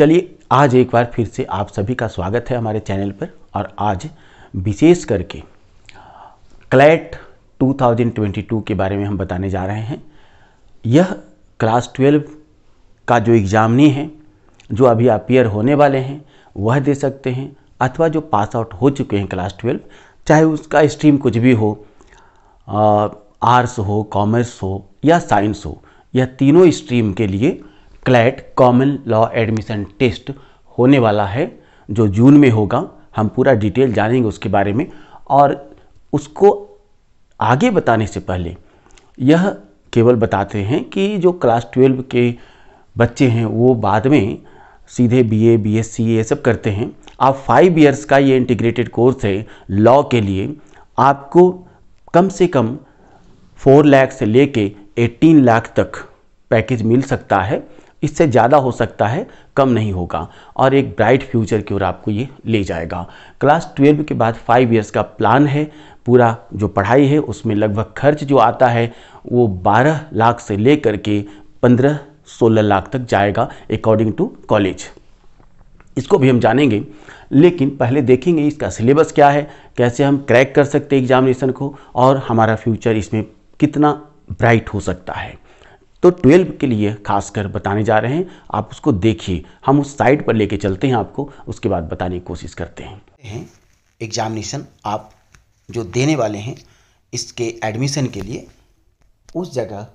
चलिए आज एक बार फिर से आप सभी का स्वागत है हमारे चैनल पर और आज विशेष करके क्लैट 2022 के बारे में हम बताने जा रहे हैं यह क्लास ट्वेल्व का जो एग्ज़ामनी है जो अभी अपियर होने वाले हैं वह दे सकते हैं अथवा जो पास आउट हो चुके हैं क्लास ट्वेल्व चाहे उसका स्ट्रीम कुछ भी हो आर्ट्स हो कॉमर्स हो या साइंस हो यह तीनों स्ट्रीम के लिए CLAT common law admission test होने वाला है जो जून में होगा हम पूरा डिटेल जानेंगे उसके बारे में और उसको आगे बताने से पहले यह केवल बताते हैं कि जो क्लास ट्वेल्व के बच्चे हैं वो बाद में सीधे बीए बीएससी ये सब करते हैं आप फाइव ईयर्स का ये इंटीग्रेटेड कोर्स है लॉ के लिए आपको कम से कम फोर लाख से लेके एटीन लाख तक पैकेज मिल सकता है इससे ज़्यादा हो सकता है कम नहीं होगा और एक ब्राइट फ्यूचर की ओर आपको ये ले जाएगा क्लास ट्वेल्व के बाद फाइव ईयर्स का प्लान है पूरा जो पढ़ाई है उसमें लगभग खर्च जो आता है वो बारह लाख से लेकर के पंद्रह सोलह लाख तक जाएगा अकॉर्डिंग टू कॉलेज इसको भी हम जानेंगे लेकिन पहले देखेंगे इसका सिलेबस क्या है कैसे हम क्रैक कर सकते हैं एग्जामिनेशन को और हमारा फ्यूचर इसमें कितना ब्राइट हो सकता है तो ट्वेल्व के लिए खासकर बताने जा रहे हैं आप उसको देखिए हम उस साइट पर लेके चलते हैं आपको उसके बाद बताने की कोशिश करते हैं एग्जामिनेशन आप जो देने वाले हैं इसके एडमिशन के लिए उस जगह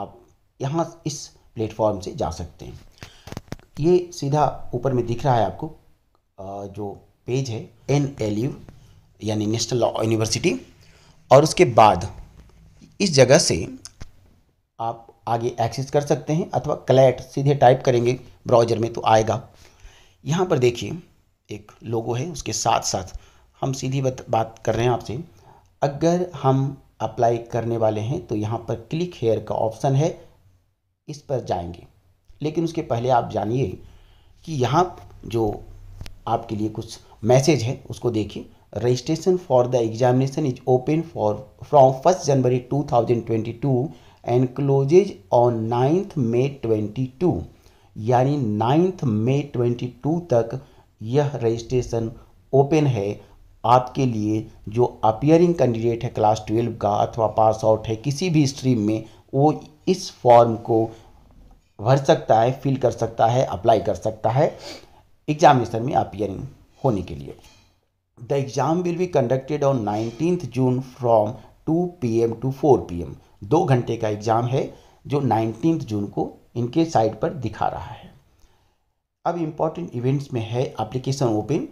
आप यहाँ इस प्लेटफॉर्म से जा सकते हैं ये सीधा ऊपर में दिख रहा है आपको जो पेज है एन एल यू यानी नेशनल लॉ यूनिवर्सिटी और उसके बाद इस जगह से आप आगे एक्सेस कर सकते हैं अथवा क्लैट सीधे टाइप करेंगे ब्राउजर में तो आएगा यहाँ पर देखिए एक लोगो है उसके साथ साथ हम सीधी बात कर रहे हैं आपसे अगर हम अप्लाई करने वाले हैं तो यहाँ पर क्लिक हेयर का ऑप्शन है इस पर जाएंगे लेकिन उसके पहले आप जानिए कि यहाँ जो आपके लिए कुछ मैसेज है उसको देखिए registration for the examination is open for from first January 2022 and closes on ninth May 22 यानी नाइन्थ मे 22 तक यह रजिस्ट्रेशन ओपन है आपके लिए जो अपियरिंग कैंडिडेट है क्लास ट्वेल्व का अथवा पास आउट है किसी भी स्ट्रीम में वो इस फॉर्म को भर सकता है फिल कर सकता है अप्लाई कर सकता है एग्जामिनेशन में अपियरिंग होने के लिए the exam will be conducted on nineteenth June from two PM to टू फोर पी एम दो घंटे का एग्ज़ाम है जो नाइनटीन जून को इनके साइट पर दिखा रहा है अब इम्पॉर्टेंट इवेंट्स में है एप्लीकेशन ओपन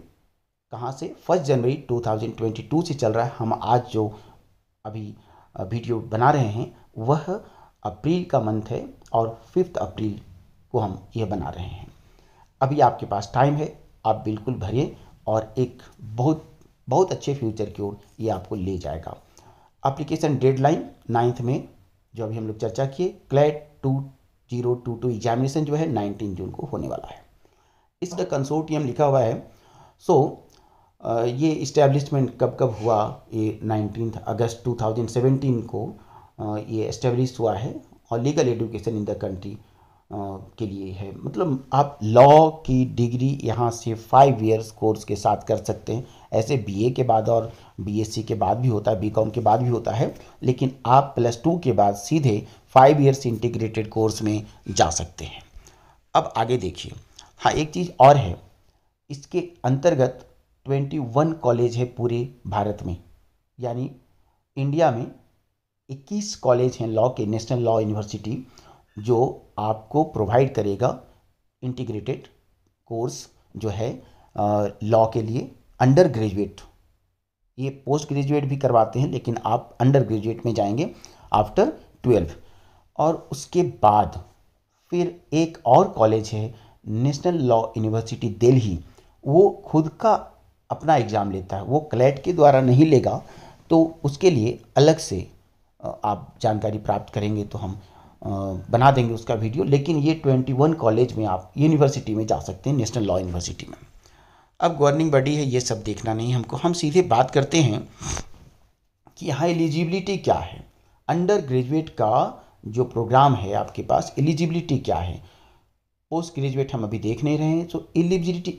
कहाँ से फर्स्ट जनवरी 2022 से चल रहा है हम आज जो अभी वीडियो बना रहे हैं वह अप्रैल का मंथ है और फिफ्थ अप्रैल को हम यह बना रहे हैं अभी आपके पास टाइम है आप बिल्कुल भरिए और एक बहुत बहुत अच्छे फ्यूचर की ओर ये आपको ले जाएगा अप्लीकेशन डेडलाइन नाइन्थ में जो अभी हम लोग चर्चा किए CLAT two zero two two examination जो है नाइनटीन जून को होने वाला है इस द कंसोर्टियम लिखा हुआ है सो so, ये इस्टेब्लिशमेंट कब कब हुआ ये नाइनटीन अगस्त 2017 को ये इस्टेब्लिश हुआ है और legal education in the country के लिए है मतलब आप लॉ की डिग्री यहाँ से फाइव ईयर्स कोर्स के साथ कर सकते हैं ऐसे बीए के बाद और बीएससी के बाद भी होता है बीकॉम के बाद भी होता है लेकिन आप प्लस टू के बाद सीधे फाइव ईयर्स इंटीग्रेटेड कोर्स में जा सकते हैं अब आगे देखिए हाँ एक चीज़ और है इसके अंतर्गत ट्वेंटी वन कॉलेज है पूरे भारत में यानी इंडिया में इक्कीस कॉलेज हैं लॉ के नेशनल लॉ यूनिवर्सिटी जो आपको प्रोवाइड करेगा इंटीग्रेटेड कोर्स जो है लॉ के लिए अंडर ग्रेजुएट ये पोस्ट ग्रेजुएट भी करवाते हैं लेकिन आप अंडर ग्रेजुएट में जाएंगे आफ्टर ट्वेल्व और उसके बाद फिर एक और कॉलेज है नेशनल लॉ यूनिवर्सिटी दिल्ली वो खुद का अपना एग्ज़ाम लेता है वो क्लैट के द्वारा नहीं लेगा तो उसके लिए अलग से आप जानकारी प्राप्त करेंगे तो हम बना देंगे उसका वीडियो लेकिन ये 21 कॉलेज में आप यूनिवर्सिटी में जा सकते हैं नेशनल लॉ यूनिवर्सिटी में अब गवर्निंग बॉडी है ये सब देखना नहीं हमको हम सीधे बात करते हैं कि यहाँ एलिजिबिलिटी क्या है अंडर ग्रेजुएट का जो प्रोग्राम है आपके पास एलिजिबिलिटी क्या है पोस्ट ग्रेजुएट हम अभी देख नहीं रहे हैं तो एलिजिबिलिटी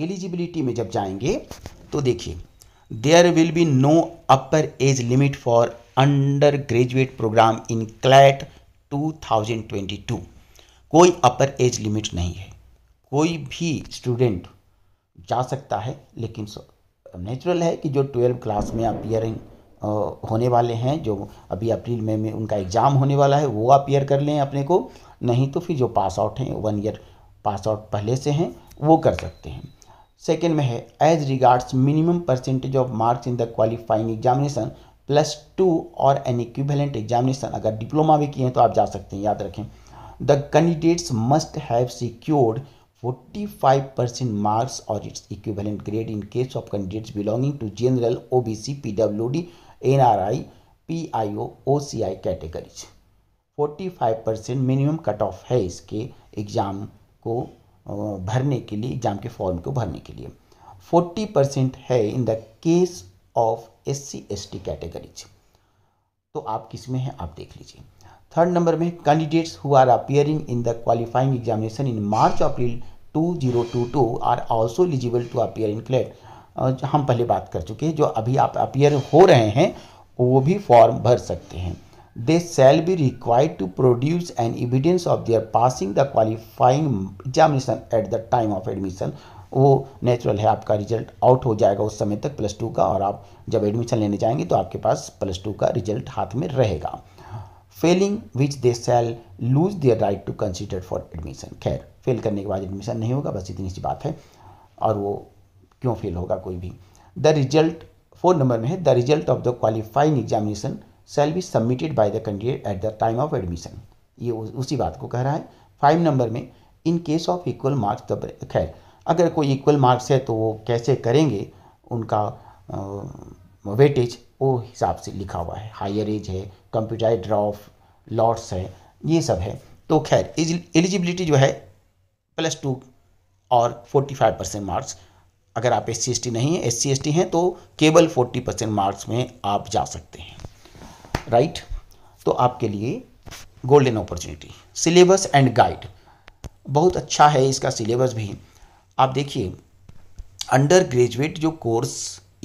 एलिजिबिलिटी में जब जाएंगे तो देखिए there will be no upper age limit for undergraduate programme in CLAT 2022 कोई अपर एज लिमिट नहीं है कोई भी स्टूडेंट जा सकता है लेकिन नेचुरल है कि जो ट्वेल्व क्लास में अपियरिंग होने वाले हैं जो अभी अप्रैल मई में, में उनका एग्ज़ाम होने वाला है वो अपियर कर लें अपने को नहीं तो फिर जो पास आउट हैं वन ईयर पास आउट पहले से हैं वो कर सकते हैं सेकेंड में है as regards minimum percentage of marks in the qualifying examination plus two और एन इक्विवेलेंट एग्जामिनेशन अगर डिप्लोमा भी किए हैं तो आप जा सकते हैं याद रखें the candidates must have secured 45 percent marks और its equivalent grade in case of candidates belonging to general O B C P W D N R I P I O O C I categories 45 percent minimum cut off है इसके exam को भरने के लिए exam के form को भरने के लिए 40 परसेंट है in the case of S C S T categories तो आप किस में हैं आप देख लीजिए थर्ड नंबर में candidates who are appearing in the qualifying examination in March April 2022 are also eligible to appear in CLAT हम पहले बात कर चुके हैं जो अभी आप अपियर हो रहे हैं वो भी फॉर्म भर सकते हैं they shall be required to produce an evidence of their passing the qualifying examination at the time of admission वो नेचुरल है आपका रिजल्ट आउट हो जाएगा उस समय तक प्लस टू का और आप जब एडमिशन लेने जाएंगे तो आपके पास प्लस टू का रिजल्ट हाथ में रहेगा failing which they shall lose their right to consider for admission खैर फेल करने के बाद एडमिशन नहीं होगा बस इतनी सी बात है और वो क्यों फेल होगा कोई भी द रिजल्ट फोर नंबर में है the result of the qualifying examination shall be submitted by the candidate at the time of admission ये उसी बात को कह रहा है फाइव नंबर में in case of equal marks the खैर अगर कोई इक्वल मार्क्स है तो वो कैसे करेंगे उनका वेटेज वो हिसाब से लिखा हुआ है हायर एज है कंप्यूटर ड्रॉफ लॉट्स है ये सब है तो खैर एलिजिबिलिटी जो है प्लस टू और फोर्टी फाइव परसेंट मार्क्स अगर आप एस सी नहीं हैं एस सी हैं तो केवल फोर्टी परसेंट मार्क्स में आप जा सकते हैं राइट तो आपके लिए golden opportunity syllabus and guide बहुत अच्छा है इसका सिलेबस भी आप देखिए अंडर ग्रेजुएट जो कोर्स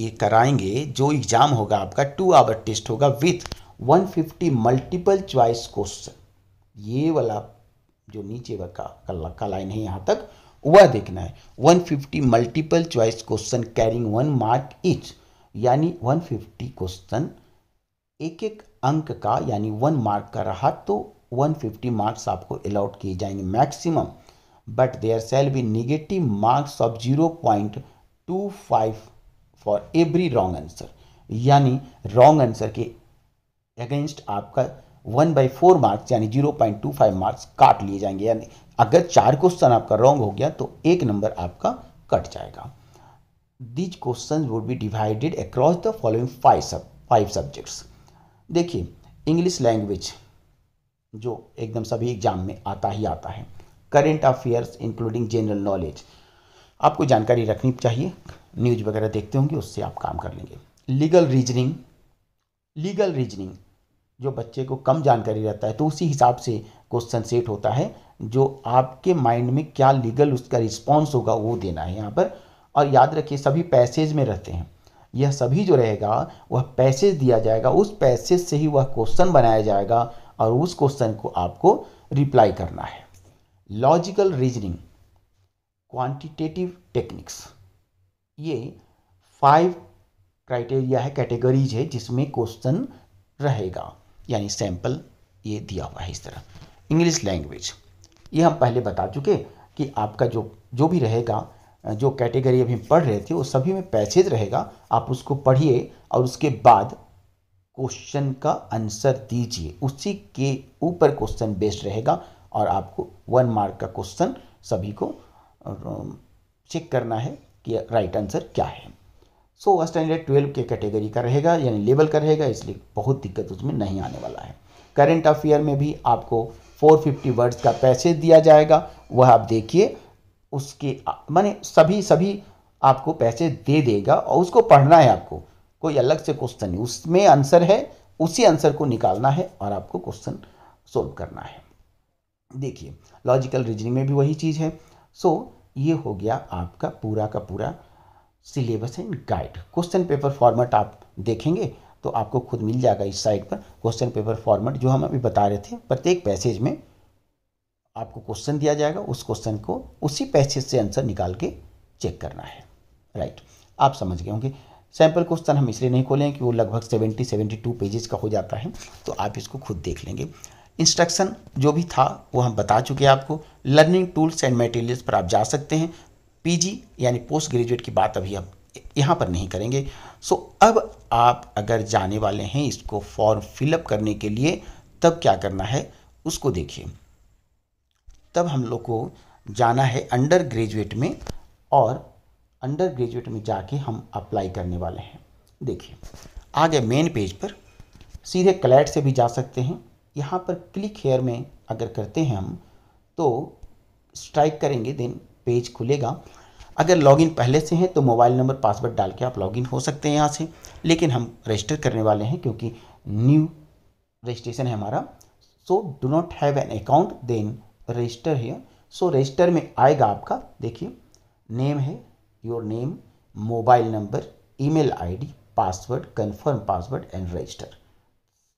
ये कराएंगे जो एग्ज़ाम होगा आपका टू आवर टेस्ट होगा विथ 150 मल्टीपल चॉइस क्वेश्चन ये वाला जो नीचे का लाइन है यहाँ तक वह देखना है 150 multiple choice question carrying one mark each यानी 150 क्वेश्चन एक एक अंक का यानी वन मार्क का रहा तो 150 मार्क्स आपको अलाउट किए जाएंगे maximum but there shall be negative marks of 0.25 for every wrong answer यानी रॉन्ग आंसर के अगेंस्ट आपका वन बाई फोर मार्क्स यानी zero point two five marks काट लिए जाएंगे यानी अगर चार क्वेश्चन आपका रॉन्ग हो गया तो एक नंबर आपका कट जाएगा these question would be divided across the following five sub five subjects देखिए इंग्लिश लैंग्वेज जो एकदम सभी एग्जाम में आता ही आता है current affairs including general knowledge आपको जानकारी रखनी चाहिए न्यूज वगैरह देखते होंगे उससे आप काम कर लेंगे लीगल रीजनिंग लीगल रीजनिंग जो बच्चे को कम जानकारी रहता है तो उसी हिसाब से क्वेश्चन सेट होता है जो आपके माइंड में क्या लीगल उसका रिस्पॉन्स होगा वो देना है यहाँ पर और याद रखिए सभी पैसेज में रहते हैं यह सभी जो रहेगा वह पैसेज दिया जाएगा उस पैसेज से ही वह क्वेश्चन बनाया जाएगा और उस क्वेश्चन को आपको रिप्लाई करना है लॉजिकल रीजनिंग क्वांटिटेटिव टेक्निक्स ये फाइव क्राइटेरिया है कैटेगरीज है जिसमें क्वेश्चन रहेगा यानी सैंपल ये दिया हुआ है इस तरह इंग्लिश लैंग्वेज ये हम पहले बता चुके कि आपका जो जो भी रहेगा जो कैटेगरी अभी पढ़ रहे थे वो सभी में पैसेज रहेगा आप उसको पढ़िए और उसके बाद क्वेश्चन का आंसर दीजिए उसी के ऊपर क्वेश्चन बेस्ड रहेगा और आपको वन मार्क का क्वेश्चन सभी को चेक करना है कि राइट आंसर क्या है सो so, वह स्टैंडर्ड ट्वेल्व के कैटेगरी का रहेगा यानी लेवल का रहेगा इसलिए बहुत दिक्कत उसमें नहीं आने वाला है करेंट अफेयर में भी आपको 450 वर्ड्स का पैसेज दिया जाएगा वह आप देखिए उसके माने सभी सभी आपको पैसे दे देगा और उसको पढ़ना है आपको कोई अलग से क्वेश्चन नहीं उसमें आंसर है उसी आंसर को निकालना है और आपको क्वेश्चन सोल्व करना है देखिए लॉजिकल रीजनिंग में भी वही चीज़ है सो so, ये हो गया आपका पूरा का पूरा syllabus and guide question paper format आप देखेंगे तो आपको खुद मिल जाएगा इस साइट पर क्वेश्चन पेपर फॉर्मेट जो हम अभी बता रहे थे प्रत्येक पैसेज में आपको क्वेश्चन दिया जाएगा उस क्वेश्चन को उसी पैसेज से आंसर निकाल के चेक करना है राइट आप समझ गए होंगे सैम्पल क्वेश्चन हम इसलिए नहीं खोलें कि वो लगभग सेवेंटी सेवेंटी टू पेजेस का हो जाता है तो आप इसको खुद देख लेंगे इंस्ट्रक्शन जो भी था वो हम बता चुके हैं आपको लर्निंग टूल्स एंड मटेरियल्स पर आप जा सकते हैं पीजी यानी पोस्ट ग्रेजुएट की बात अभी हम यहाँ पर नहीं करेंगे सो अब आप अगर जाने वाले हैं इसको फॉर्म फिलअप करने के लिए तब क्या करना है उसको देखिए तब हम लोग को जाना है अंडर ग्रेजुएट में और अंडर ग्रेजुएट में जाके हम अप्लाई करने वाले हैं देखिए आगे मेन पेज पर सीधे क्लैट से भी जा सकते हैं यहाँ पर क्लिक हेयर में अगर करते हैं हम तो स्ट्राइक करेंगे देन पेज खुलेगा अगर लॉगिन पहले से हैं तो मोबाइल नंबर पासवर्ड डाल के आप लॉगिन हो सकते हैं यहाँ से लेकिन हम रजिस्टर करने वाले हैं क्योंकि न्यू रजिस्ट्रेशन है हमारा so do not have an account then register है सो रजिस्टर में आएगा आपका देखिए नेम है your name mobile number email ID password confirm password and register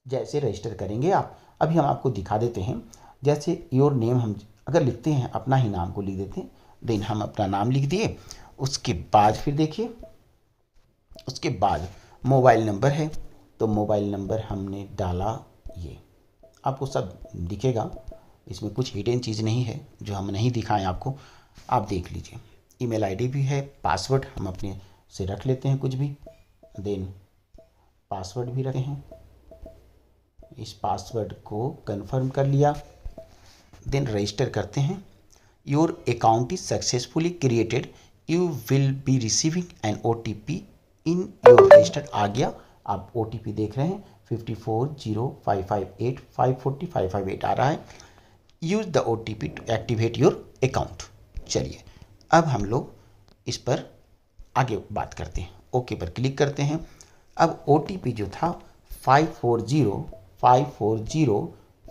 जैसे रजिस्टर करेंगे आप अभी हम आपको दिखा देते हैं जैसे योर नेम हम अगर लिखते हैं अपना ही नाम को लिख देते हैं देन हम अपना नाम लिख दिए उसके बाद फिर देखिए उसके बाद मोबाइल नंबर है तो मोबाइल नंबर हमने डाला ये आपको सब दिखेगा इसमें कुछ हिडन चीज़ नहीं है जो हम नहीं दिखाएं आपको आप देख लीजिए ईमेल आईडी भी है पासवर्ड हम अपने से रख लेते हैं कुछ भी देन पासवर्ड भी रखे हैं इस पासवर्ड को कंफर्म कर लिया देन रजिस्टर करते हैं your account is successfully created you will be receiving an O T P in your registered आ गया आप ओ टी पी देख रहे हैं fifty four zero five five eight five forty five five eight आ रहा है use the O T P to activate your account चलिए अब हम लोग इस पर आगे बात करते हैं ओके पर क्लिक करते हैं अब ओ टी पी जो था five four zero five four zero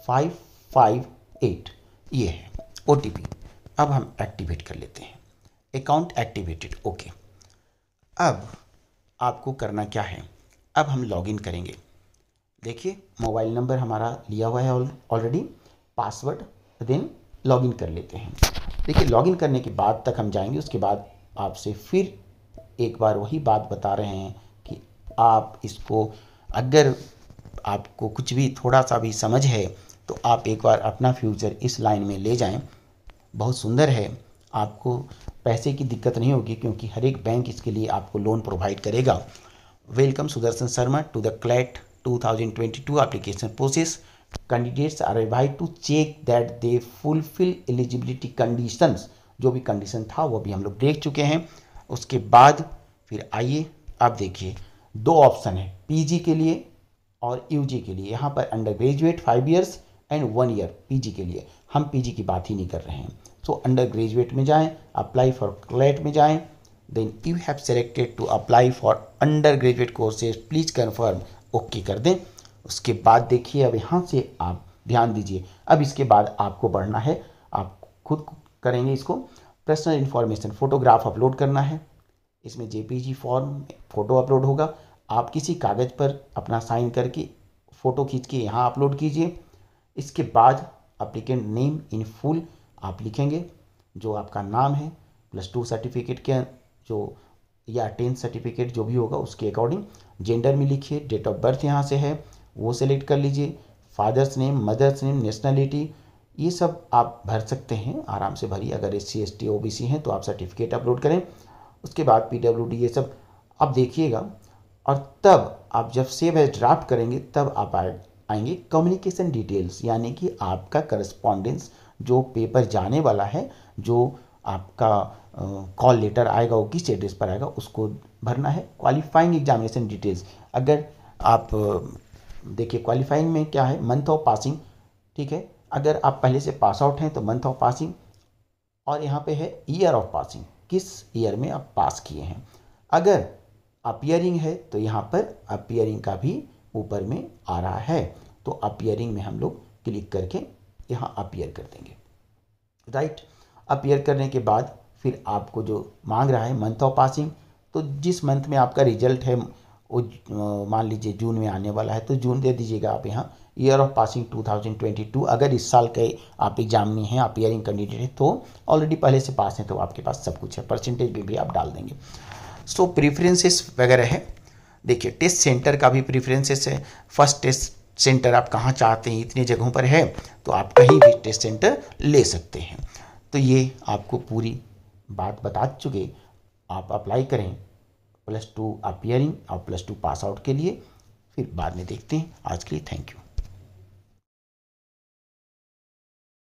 five five eight ये है ओ अब हम एक्टिवेट कर लेते हैं अकाउंट एक्टिवेटेड ओके अब आपको करना क्या है अब हम लॉगिन करेंगे देखिए मोबाइल नंबर हमारा लिया हुआ है ऑलरेडी पासवर्ड देन लॉगिन कर लेते हैं देखिए लॉगिन करने के बाद तक हम जाएंगे उसके बाद आपसे फिर एक बार वही बात बता रहे हैं कि आप इसको अगर आपको कुछ भी थोड़ा सा भी समझ है तो आप एक बार अपना फ्यूचर इस लाइन में ले जाएं बहुत सुंदर है आपको पैसे की दिक्कत नहीं होगी क्योंकि हर एक बैंक इसके लिए आपको लोन प्रोवाइड करेगा welcome Sudarshan Sharma to the CLAT 2022 application process candidates are advised to check that they fulfil eligibility condition जो भी कंडीशन था वो भी हम लोग देख चुके हैं उसके बाद फिर आइए आप देखिए दो ऑप्शन है पीजी के लिए और यूजी के लिए यहाँ पर undergraduate five years and one year PG के लिए हम पीजी की बात ही नहीं कर रहे हैं सो अंडर ग्रेजुएट में जाएं अप्लाई फॉर क्लेट में जाएं then you have selected to apply for undergraduate courses please confirm okay कर दें उसके बाद देखिए अब यहाँ से आप ध्यान दीजिए अब इसके बाद आपको बढ़ना है आप खुद करेंगे इसको पर्सनल इन्फॉर्मेशन फोटोग्राफ अपलोड करना है इसमें जेपीजी फॉर्म फोटो अपलोड होगा आप किसी कागज़ पर अपना साइन करके फ़ोटो खींच के यहाँ अपलोड कीजिए इसके बाद अप्लीकेंट नेम इन फुल आप लिखेंगे जो आपका नाम है प्लस टू सर्टिफिकेट के जो या टेंथ सर्टिफिकेट जो भी होगा उसके अकॉर्डिंग जेंडर में लिखिए डेट ऑफ बर्थ यहाँ से है वो सेलेक्ट कर लीजिए father's name mother's name nationality ये सब आप भर सकते हैं आराम से भरिए अगर S C S T O B C हैं तो आप सर्टिफिकेट अपलोड करें उसके बाद पी डब्ल्यू डी ये सब आप देखिएगा और तब आप जब सेव एज ड्राफ्ट करेंगे तब आप आएंगे कम्युनिकेशन डिटेल्स यानी कि आपका करस्पॉन्डेंस जो पेपर जाने वाला है जो आपका कॉल लेटर आएगा वो किस एड्रेस पर आएगा उसको भरना है क्वालिफाइंग एग्जामिनेशन डिटेल्स अगर आप देखिए क्वालिफाइंग में क्या है मंथ ऑफ पासिंग ठीक है अगर आप पहले से पास आउट हैं तो मंथ ऑफ पासिंग और यहाँ पे है ईयर ऑफ पासिंग किस ईयर में आप पास किए हैं अगर अपियरिंग है तो यहाँ पर अपियरिंग का भी ऊपर में आ रहा है तो अपियरिंग में हम लोग क्लिक करके यहाँ अपियर कर देंगे राइट अपियर करने के बाद फिर आपको जो मांग रहा है मंथ ऑफ पासिंग तो जिस मंथ में आपका रिजल्ट है वो मान लीजिए जून में आने वाला है तो जून दे दीजिएगा आप यहाँ ईयर ऑफ पासिंग 2022 अगर इस साल के आप एग्जाम में हैं आप ईयरिंग कैंडिडेट हैं तो ऑलरेडी पहले से पास हैं तो आपके पास सब कुछ है परसेंटेज भी, भी आप डाल देंगे सो प्रेफरेंसेस वगैरह है देखिए टेस्ट सेंटर का भी प्रीफ्रेंसेस है फर्स्ट टेस्ट सेंटर आप कहाँ चाहते हैं इतनी जगहों पर है तो आप कहीं भी टेस्ट सेंटर ले सकते हैं तो ये आपको पूरी बात बता चुके आप अप्लाई करें प्लस टू अपियरिंग और प्लस टू पास आउट के लिए फिर बाद में देखते हैं आज के लिए थैंक यू